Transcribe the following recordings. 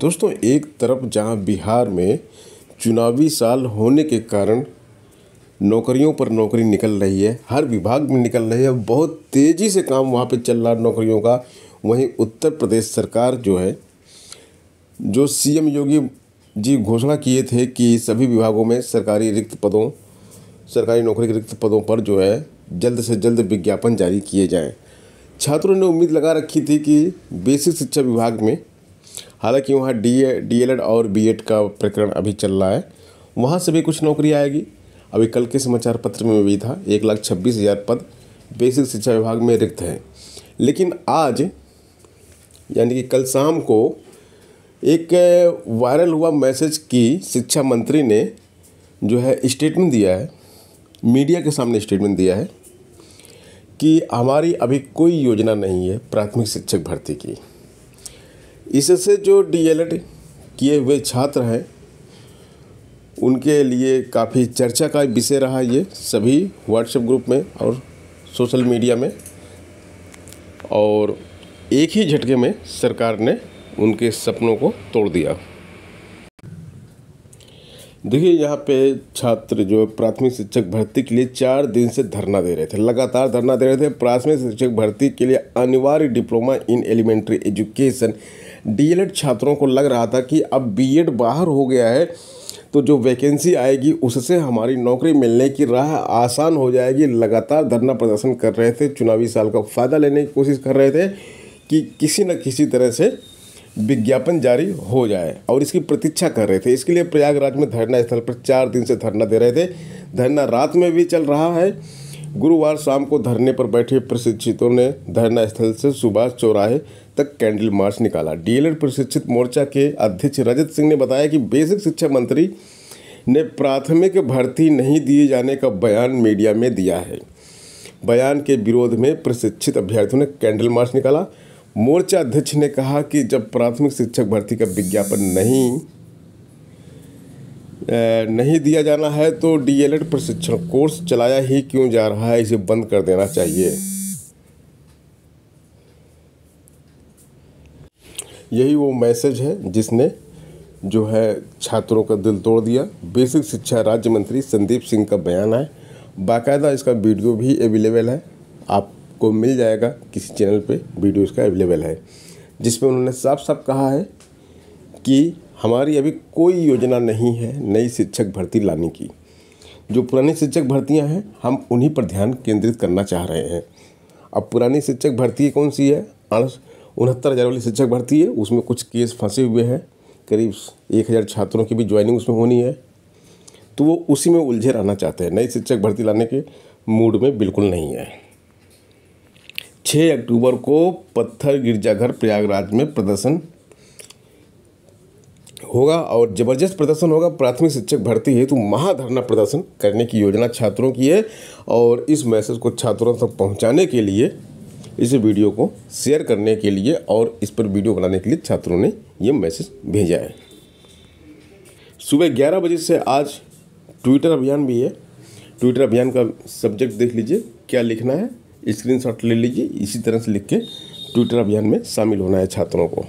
दोस्तों एक तरफ जहां बिहार में चुनावी साल होने के कारण नौकरियों पर नौकरी निकल रही है हर विभाग में निकल रही है बहुत तेज़ी से काम वहाँ पे चल रहा है नौकरियों का वहीं उत्तर प्रदेश सरकार जो है जो सीएम योगी जी घोषणा किए थे कि सभी विभागों में सरकारी रिक्त पदों सरकारी नौकरी के रिक्त पदों पर जो है जल्द से जल्द विज्ञापन जारी किए जाएँ छात्रों ने उम्मीद लगा रखी थी कि बेसिक शिक्षा विभाग में हालांकि वहाँ डी एड और एड का प्रकरण अभी चल रहा है वहाँ से भी कुछ नौकरी आएगी अभी कल के समाचार पत्र में भी था एक लाख छब्बीस हज़ार पद बेसिक शिक्षा विभाग में रिक्त हैं लेकिन आज यानी कि कल शाम को एक वायरल हुआ मैसेज की शिक्षा मंत्री ने जो है स्टेटमेंट दिया है मीडिया के सामने स्टेटमेंट दिया है कि हमारी अभी कोई योजना नहीं है प्राथमिक शिक्षक भर्ती की इससे जो डीएलएड किए हुए छात्र हैं उनके लिए काफ़ी चर्चा का विषय रहा ये सभी व्हाट्सएप ग्रुप में और सोशल मीडिया में और एक ही झटके में सरकार ने उनके सपनों को तोड़ दिया देखिए यहाँ पे छात्र जो प्राथमिक शिक्षक भर्ती के लिए चार दिन से धरना दे रहे थे लगातार धरना दे रहे थे प्राथमिक शिक्षक भर्ती के लिए अनिवार्य diploma in elementary education DElEd छात्रों को लग रहा था कि अब बीएड बाहर हो गया है तो जो वैकेंसी आएगी उससे हमारी नौकरी मिलने की राह आसान हो जाएगी लगातार धरना प्रदर्शन कर रहे थे चुनावी साल का फ़ायदा लेने की कोशिश कर रहे थे कि किसी न किसी तरह से विज्ञापन जारी हो जाए और इसकी प्रतीक्षा कर रहे थे इसके लिए प्रयागराज में धरना स्थल पर चार दिन से धरना दे रहे थे धरना रात में भी चल रहा है गुरुवार शाम को धरने पर बैठे प्रशिक्षितों ने धरना स्थल से सुभाष चौराहे तक कैंडल मार्च निकाला डीएलएड प्रशिक्षित मोर्चा के अध्यक्ष रजत सिंह ने बताया कि बेसिक शिक्षा मंत्री ने प्राथमिक भर्ती नहीं दिए जाने का बयान मीडिया में दिया है बयान के विरोध में प्रशिक्षित अभ्यर्थियों ने कैंडल मार्च निकाला मोर्चा अध्यक्ष ने कहा कि जब प्राथमिक शिक्षक भर्ती का विज्ञापन नहीं नहीं दिया जाना है तो डीएलएड प्रशिक्षण कोर्स चलाया ही क्यों जा रहा है इसे बंद कर देना चाहिए यही वो मैसेज है जिसने जो है छात्रों का दिल तोड़ दिया बेसिक शिक्षा राज्य मंत्री संदीप सिंह का बयान है बाकायदा इसका वीडियो भी अवेलेबल है आप को मिल जाएगा किसी चैनल पे वीडियो इसका अवेलेबल है जिसमें उन्होंने साफ साफ कहा है कि हमारी अभी कोई योजना नहीं है नई शिक्षक भर्ती लाने की जो पुरानी शिक्षक भर्तियां हैं हम उन्हीं पर ध्यान केंद्रित करना चाह रहे हैं अब पुरानी शिक्षक भर्ती कौन सी है उनहत्तर हज़ार वाली शिक्षक भर्ती है उसमें कुछ केस फंसे हुए हैं करीब एक हज़ार छात्रों की भी ज्वाइनिंग उसमें होनी है तो वो उसी में उलझे रहना चाहते हैं नई शिक्षक भर्ती लाने के मूड में बिल्कुल नहीं है छः अक्टूबर को पत्थर गिरजाघर प्रयागराज में प्रदर्शन होगा और ज़बरदस्त प्रदर्शन होगा प्राथमिक शिक्षक भर्ती हेतु महाधरना प्रदर्शन करने की योजना छात्रों की है और इस मैसेज को छात्रों तक पहुंचाने के लिए इस वीडियो को शेयर करने के लिए और इस पर वीडियो बनाने के लिए छात्रों ने ये मैसेज भेजा है सुबह ग्यारह बजे से आज ट्विटर अभियान भी है ट्विटर अभियान का सब्जेक्ट देख लीजिए क्या लिखना है स्क्रीनशॉट ले लीजिए इसी तरह से लिख के ट्विटर अभियान में शामिल होना है छात्रों को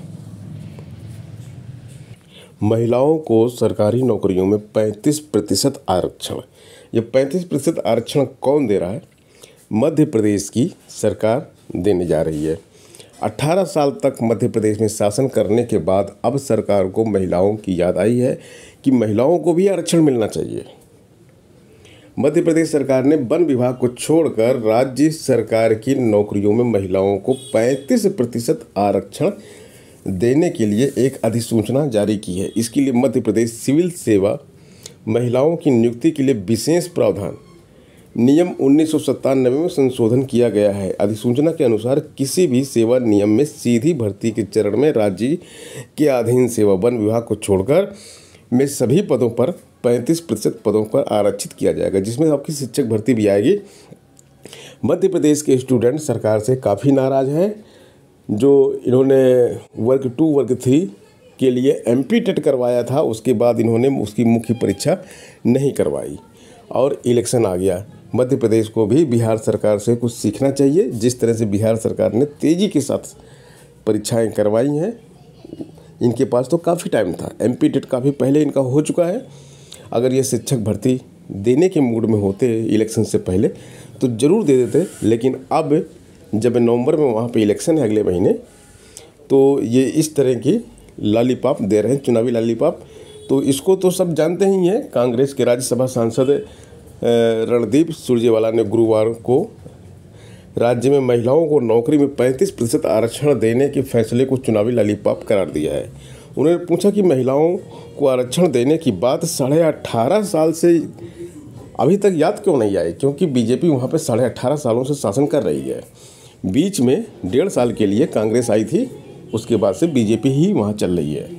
महिलाओं को सरकारी नौकरियों में 35 प्रतिशत आरक्षण ये 35 प्रतिशत आरक्षण कौन दे रहा है मध्य प्रदेश की सरकार देने जा रही है 18 साल तक मध्य प्रदेश में शासन करने के बाद अब सरकार को महिलाओं की याद आई है कि महिलाओं को भी आरक्षण मिलना चाहिए मध्य प्रदेश सरकार ने वन विभाग को छोड़कर राज्य सरकार की नौकरियों में महिलाओं को 35 प्रतिशत आरक्षण देने के लिए एक अधिसूचना जारी की है इसके लिए मध्य प्रदेश सिविल सेवा महिलाओं की नियुक्ति के लिए विशेष प्रावधान नियम उन्नीस में संशोधन किया गया है अधिसूचना के अनुसार किसी भी सेवा नियम में सीधी भर्ती के चरण में राज्य के अधीन सेवा वन विभाग को छोड़कर में सभी पदों पर पैंतीस प्रतिशत पदों पर आरक्षित किया जाएगा जिसमें आपकी शिक्षक भर्ती भी आएगी मध्य प्रदेश के स्टूडेंट सरकार से काफ़ी नाराज़ हैं जो इन्होंने वर्क टू वर्क थ्री के लिए एम टेट करवाया था उसके बाद इन्होंने उसकी मुख्य परीक्षा नहीं करवाई और इलेक्शन आ गया मध्य प्रदेश को भी बिहार सरकार से कुछ सीखना चाहिए जिस तरह से बिहार सरकार ने तेज़ी के साथ परीक्षाएं करवाई हैं इनके पास तो काफ़ी टाइम था एम टेट काफ़ी पहले इनका हो चुका है अगर ये शिक्षक भर्ती देने के मूड में होते इलेक्शन से पहले तो ज़रूर दे देते लेकिन अब जब नवंबर में वहाँ पे इलेक्शन है अगले महीने तो ये इस तरह की लालीपाप दे रहे हैं चुनावी लालीपाप तो इसको तो सब जानते ही हैं कांग्रेस के राज्यसभा सांसद रणदीप सुरजेवाला ने गुरुवार को राज्य में महिलाओं को नौकरी में 35 प्रतिशत आरक्षण देने के फैसले को चुनावी लालीपाप करार दिया है उन्होंने पूछा कि महिलाओं को आरक्षण देने की बात साढ़े अट्ठारह साल से अभी तक याद क्यों नहीं आई क्योंकि बीजेपी वहाँ पर साढ़े अट्ठारह सालों से शासन कर रही है बीच में डेढ़ साल के लिए कांग्रेस आई थी उसके बाद से बीजेपी ही वहाँ चल रही है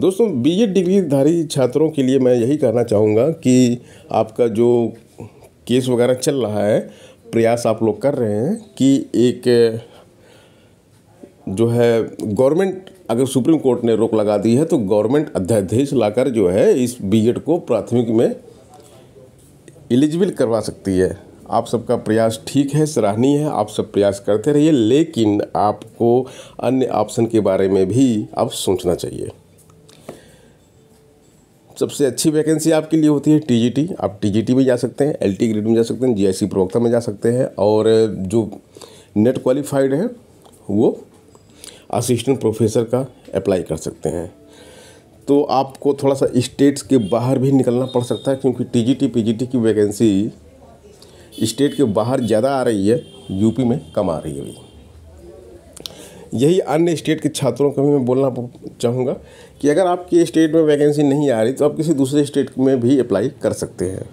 दोस्तों बी एड डिग्रीधारी छात्रों के लिए मैं यही कहना चाहूँगा कि आपका जो केस वगैरह चल रहा है प्रयास आप लोग कर रहे हैं कि एक जो है गवर्नमेंट अगर सुप्रीम कोर्ट ने रोक लगा दी है तो गवर्नमेंट अध्यादेश लाकर जो है इस बी को प्राथमिक में एलिजिबल करवा सकती है आप सबका प्रयास ठीक है सराहनीय है आप सब प्रयास करते रहिए लेकिन आपको अन्य ऑप्शन के बारे में भी अब सोचना चाहिए सबसे अच्छी वैकेंसी आपके लिए होती है टीजीटी आप टीजीटी में जा सकते हैं एलटी ग्रेड में जा सकते हैं जीआईसी प्रवक्ता में जा सकते हैं और जो नेट क्वालिफाइड है वो असिस्टेंट प्रोफेसर का अप्लाई कर सकते हैं तो आपको थोड़ा सा स्टेट्स के बाहर भी निकलना पड़ सकता है क्योंकि जी टी की वैकेंसी स्टेट के बाहर ज़्यादा आ रही है यूपी में कम आ रही है अभी यही अन्य स्टेट के छात्रों को भी मैं बोलना चाहूँगा कि अगर आपके स्टेट में वैकेंसी नहीं आ रही तो आप किसी दूसरे स्टेट में भी अप्लाई कर सकते हैं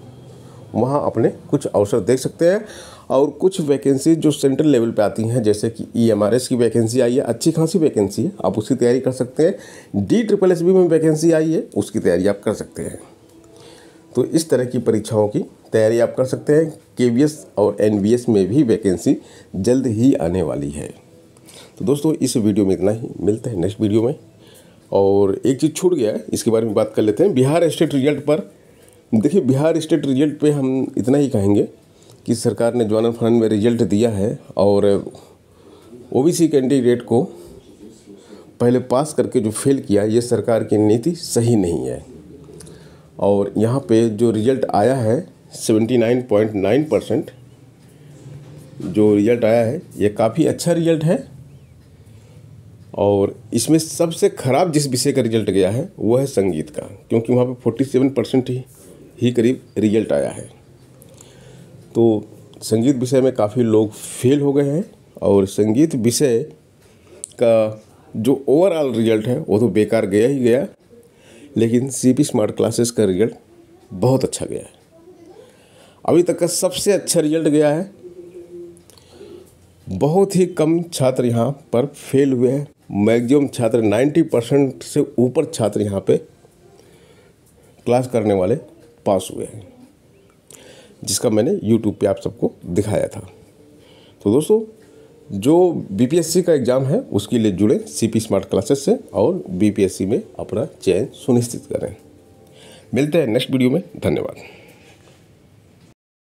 वहाँ अपने कुछ अवसर देख सकते हैं और कुछ वैकेंसी जो सेंट्रल लेवल पे आती हैं जैसे कि ई एम आर एस की वैकेंसी आई है अच्छी खासी वैकेंसी है आप उसकी तैयारी कर सकते हैं डी ट्रिपल एस बी में वैकेंसी आई है उसकी तैयारी आप कर सकते हैं तो इस तरह की परीक्षाओं की तैयारी आप कर सकते हैं के वी एस और एन वी एस में भी वैकेंसी जल्द ही आने वाली है तो दोस्तों इस वीडियो में इतना ही मिलते हैं नेक्स्ट वीडियो में और एक चीज़ छूट गया है इसके बारे में बात कर लेते हैं बिहार स्टेट रिजल्ट पर देखिए बिहार स्टेट रिजल्ट पे हम इतना ही कहेंगे कि सरकार ने जवान फंड में रिजल्ट दिया है और ओबीसी कैंडिडेट को पहले पास करके जो फेल किया ये सरकार की नीति सही नहीं है और यहाँ पे जो रिजल्ट आया है 79.9 परसेंट जो रिजल्ट आया है ये काफ़ी अच्छा रिजल्ट है और इसमें सबसे ख़राब जिस विषय का रिजल्ट गया है वो है संगीत का क्योंकि वहाँ पे 47 परसेंट ही, ही करीब रिजल्ट आया है तो संगीत विषय में काफ़ी लोग फेल हो गए हैं और संगीत विषय का जो ओवरऑल रिजल्ट है वो तो बेकार गया ही गया लेकिन सी पी स्मार्ट क्लासेस का रिजल्ट बहुत अच्छा गया है अभी तक का सबसे अच्छा रिजल्ट गया है बहुत ही कम छात्र यहाँ पर फेल हुए हैं मैक्सिमम छात्र 90 परसेंट से ऊपर छात्र यहाँ पे क्लास करने वाले पास हुए हैं जिसका मैंने यूट्यूब पे आप सबको दिखाया था तो दोस्तों जो बीपीएससी का एग्ज़ाम है उसके लिए जुड़े सीपी स्मार्ट क्लासेस से और बीपीएससी में अपना चयन सुनिश्चित करें मिलते हैं नेक्स्ट वीडियो में धन्यवाद